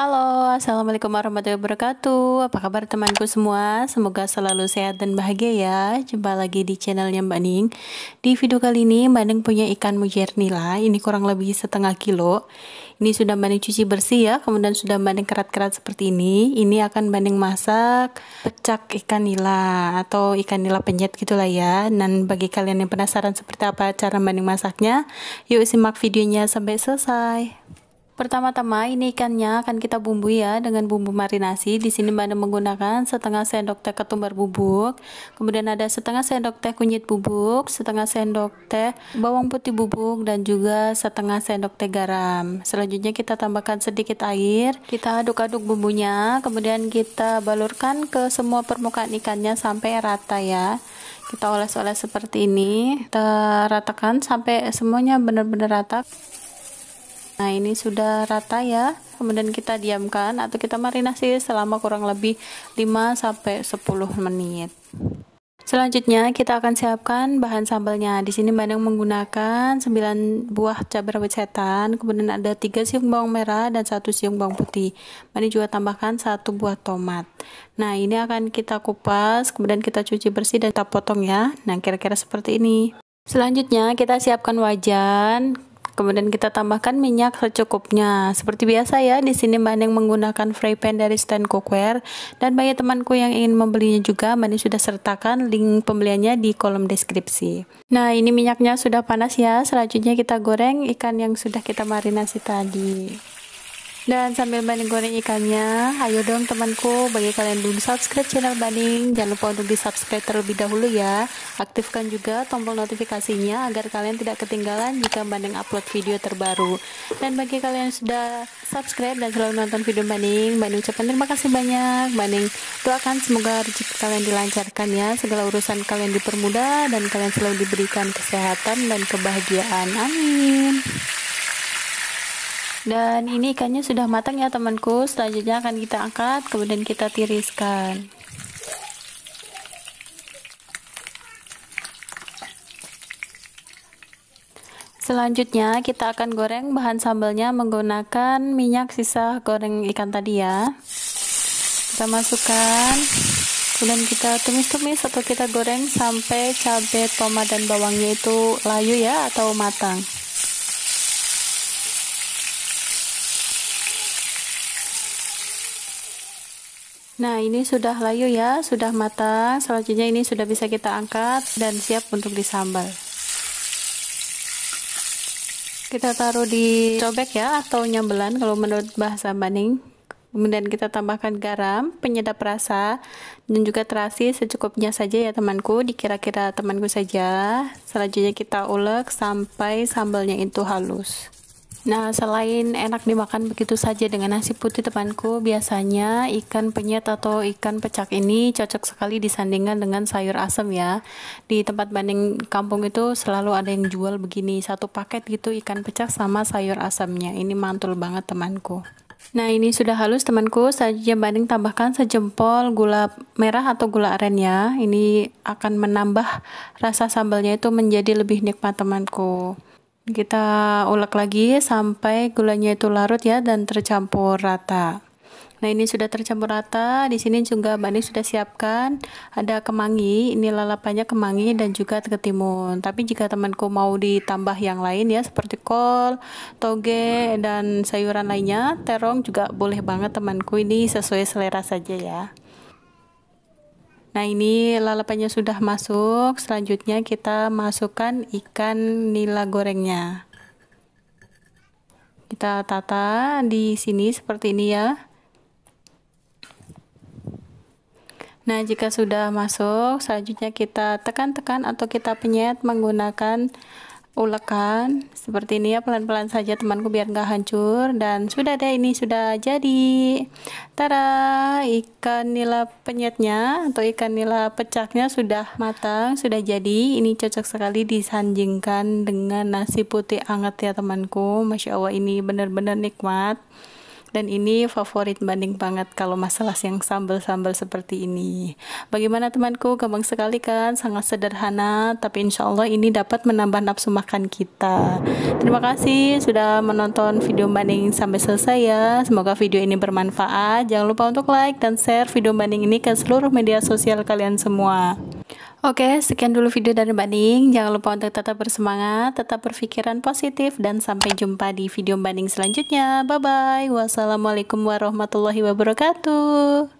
Halo, Assalamualaikum warahmatullahi wabarakatuh Apa kabar temanku semua? Semoga selalu sehat dan bahagia ya Jumpa lagi di channelnya Mbak Ning Di video kali ini Mbak Ning punya ikan mujair nila Ini kurang lebih setengah kilo Ini sudah Mbak Ning cuci bersih ya Kemudian sudah Mbak Ning kerat-kerat seperti ini Ini akan Mbak Ning masak Pecak ikan nila Atau ikan nila penyet gitulah ya Dan bagi kalian yang penasaran seperti apa cara Mbak Ning masaknya Yuk simak videonya sampai selesai Pertama-tama ini ikannya akan kita bumbui ya dengan bumbu marinasi. Di sini Mbak menggunakan setengah sendok teh ketumbar bubuk, kemudian ada setengah sendok teh kunyit bubuk, setengah sendok teh bawang putih bubuk dan juga setengah sendok teh garam. Selanjutnya kita tambahkan sedikit air, kita aduk-aduk bumbunya, kemudian kita balurkan ke semua permukaan ikannya sampai rata ya kita oles-oles seperti ini kita ratakan sampai semuanya benar-benar rata Nah ini sudah rata ya Kemudian kita diamkan atau kita marinasi selama kurang lebih 5-10 menit Selanjutnya kita akan siapkan bahan sambalnya. Di sini Neng menggunakan 9 buah cabai rawit setan, kemudian ada 3 siung bawang merah dan 1 siung bawang putih. Neng juga tambahkan 1 buah tomat. Nah, ini akan kita kupas, kemudian kita cuci bersih dan kita potong ya. Nah, kira-kira seperti ini. Selanjutnya kita siapkan wajan, Kemudian kita tambahkan minyak secukupnya. Seperti biasa ya, di sini Mbak Neng menggunakan fry pan dari Stand Cookware. Dan bagi temanku yang ingin membelinya juga, Mbak Neng sudah sertakan link pembeliannya di kolom deskripsi. Nah, ini minyaknya sudah panas ya. Selanjutnya kita goreng ikan yang sudah kita marinasi tadi. Dan sambil banding goreng ikannya, ayo dong temanku, bagi kalian belum subscribe channel banding, jangan lupa untuk di subscribe terlebih dahulu ya. Aktifkan juga tombol notifikasinya agar kalian tidak ketinggalan jika banding upload video terbaru. Dan bagi kalian yang sudah subscribe dan selalu nonton video Banding, Banding ucapkan terima kasih banyak. Banding doakan semoga rezeki kalian dilancarkan ya, segala urusan kalian dipermudah dan kalian selalu diberikan kesehatan dan kebahagiaan. Amin dan ini ikannya sudah matang ya temanku selanjutnya akan kita angkat kemudian kita tiriskan selanjutnya kita akan goreng bahan sambalnya menggunakan minyak sisa goreng ikan tadi ya kita masukkan kemudian kita tumis-tumis atau kita goreng sampai cabai tomat dan bawangnya itu layu ya atau matang Nah ini sudah layu ya, sudah matang. Selanjutnya ini sudah bisa kita angkat dan siap untuk disambal. Kita taruh di cobek ya atau nyambelan kalau menurut bahasa Baning. Kemudian kita tambahkan garam, penyedap rasa, dan juga terasi secukupnya saja ya temanku, dikira-kira temanku saja. Selanjutnya kita ulek sampai sambalnya itu halus. Nah, selain enak dimakan begitu saja dengan nasi putih temanku, biasanya ikan penyet atau ikan pecak ini cocok sekali disandingkan dengan sayur asem ya. Di tempat banding kampung itu selalu ada yang jual begini, satu paket gitu ikan pecak sama sayur asamnya. Ini mantul banget temanku. Nah, ini sudah halus temanku. Saja banding tambahkan sejempol gula merah atau gula aren ya. Ini akan menambah rasa sambalnya itu menjadi lebih nikmat temanku. Kita ulek lagi sampai gulanya itu larut ya dan tercampur rata. Nah ini sudah tercampur rata. Di sini juga Mbak Ning sudah siapkan ada kemangi. Ini lalapannya kemangi dan juga ketimun. Tapi jika temanku mau ditambah yang lain ya seperti kol, toge dan sayuran lainnya, terong juga boleh banget temanku. Ini sesuai selera saja ya. Nah, ini lalapannya sudah masuk. Selanjutnya kita masukkan ikan nila gorengnya. Kita tata di sini seperti ini ya. Nah, jika sudah masuk, selanjutnya kita tekan-tekan atau kita penyet menggunakan ulekan seperti ini ya pelan-pelan saja temanku biar nggak hancur dan sudah deh ini sudah jadi tara ikan nila penyetnya atau ikan nila pecaknya sudah matang sudah jadi ini cocok sekali disanjingkan dengan nasi putih anget ya temanku Masya Allah ini benar-benar nikmat dan ini favorit banding banget kalau masalah yang sambal-sambal seperti ini bagaimana temanku gampang sekali kan sangat sederhana tapi insya Allah ini dapat menambah nafsu makan kita terima kasih sudah menonton video banding sampai selesai ya semoga video ini bermanfaat jangan lupa untuk like dan share video banding ini ke seluruh media sosial kalian semua Oke, sekian dulu video dari Mbak Ning. Jangan lupa untuk tetap bersemangat, tetap berpikiran positif, dan sampai jumpa di video Mbak Ning selanjutnya. Bye-bye. Wassalamualaikum warahmatullahi wabarakatuh.